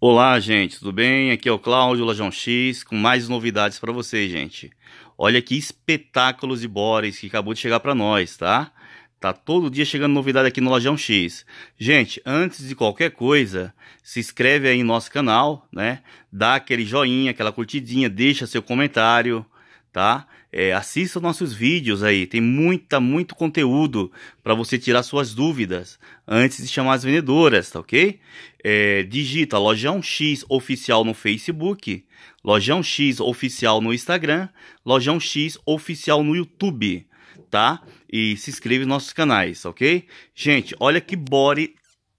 Olá, gente, tudo bem? Aqui é o Cláudio Lajão X com mais novidades para vocês, gente. Olha que espetáculos de bores que acabou de chegar para nós, tá? Tá todo dia chegando novidade aqui no Lajão X. Gente, antes de qualquer coisa, se inscreve aí no nosso canal, né? Dá aquele joinha, aquela curtidinha, deixa seu comentário, tá? É, assista nossos vídeos aí, tem muita, muito conteúdo para você tirar suas dúvidas antes de chamar as vendedoras, tá ok? É, digita Lojão X Oficial no Facebook, Lojão X Oficial no Instagram, Lojão X Oficial no YouTube, tá? E se inscreve nos nossos canais, tá ok? Gente, olha que body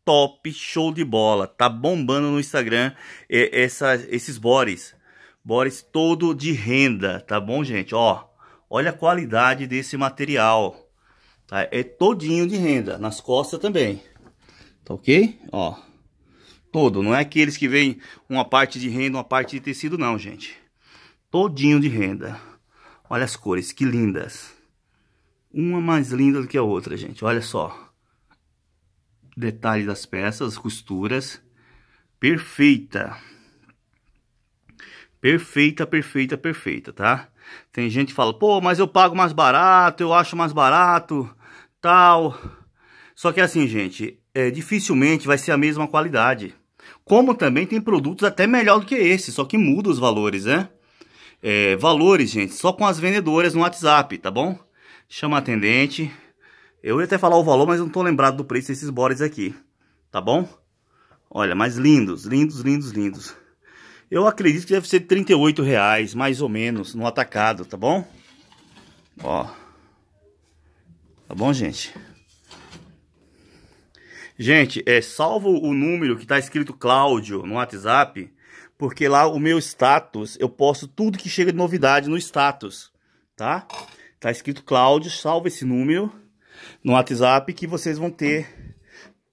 top, show de bola, tá bombando no Instagram é, essa, esses bodies. Boris todo de renda, tá bom, gente? Ó, Olha a qualidade desse material. Tá? É todinho de renda, nas costas também. Tá ok? Ó. Todo, não é aqueles que vem uma parte de renda, uma parte de tecido não, gente. Todinho de renda. Olha as cores, que lindas. Uma mais linda do que a outra, gente. Olha só. Detalhe das peças, costuras. Perfeita. Perfeita, perfeita, perfeita, tá? Tem gente que fala, pô, mas eu pago mais barato, eu acho mais barato, tal. Só que assim, gente, é, dificilmente vai ser a mesma qualidade. Como também tem produtos até melhor do que esse, só que muda os valores, né? É, valores, gente, só com as vendedoras no WhatsApp, tá bom? Chama a atendente. Eu ia até falar o valor, mas não tô lembrado do preço desses bores aqui, tá bom? Olha, mas lindos, lindos, lindos, lindos. Eu acredito que deve ser 38 reais, mais ou menos, no atacado, tá bom? Ó. Tá bom, gente? Gente, é, salvo o número que tá escrito Cláudio no WhatsApp, porque lá o meu status, eu posto tudo que chega de novidade no status, tá? Tá escrito Cláudio, salva esse número no WhatsApp que vocês vão ter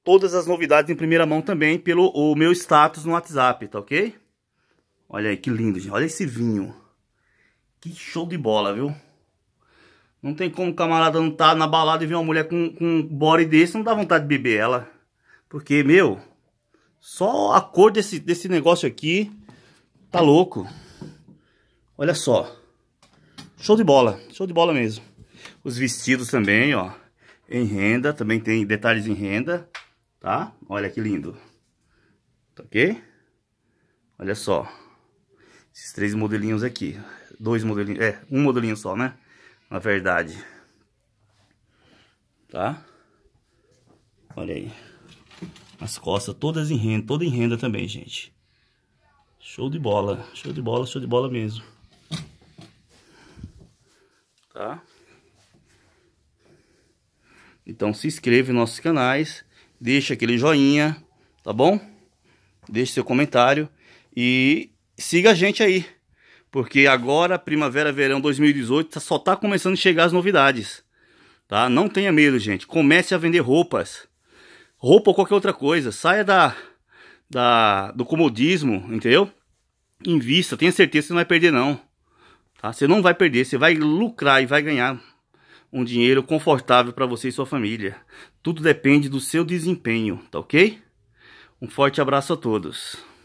todas as novidades em primeira mão também pelo o meu status no WhatsApp, tá ok? Olha aí, que lindo, gente. Olha esse vinho. Que show de bola, viu? Não tem como o camarada não tá na balada e ver uma mulher com, com um body desse, não dá vontade de beber ela. Porque, meu, só a cor desse, desse negócio aqui tá louco. Olha só. Show de bola, show de bola mesmo. Os vestidos também, ó, em renda, também tem detalhes em renda, tá? Olha que lindo. Tá ok? Olha só. Esses três modelinhos aqui. Dois modelinhos, é, um modelinho só, né? Na verdade. Tá? Olha aí. As costas todas em renda, toda em renda também, gente. Show de bola, show de bola, show de bola mesmo. Tá? Então se inscreve nos nossos canais, deixa aquele joinha, tá bom? Deixe seu comentário e siga a gente aí, porque agora, primavera, verão 2018, tá, só tá começando a chegar as novidades, tá? Não tenha medo, gente. Comece a vender roupas, roupa ou qualquer outra coisa. Saia da, da do comodismo, entendeu? Invista, tenha certeza que você não vai perder, não. Tá? Você não vai perder, você vai lucrar e vai ganhar um dinheiro confortável para você e sua família. Tudo depende do seu desempenho, tá ok? Um forte abraço a todos.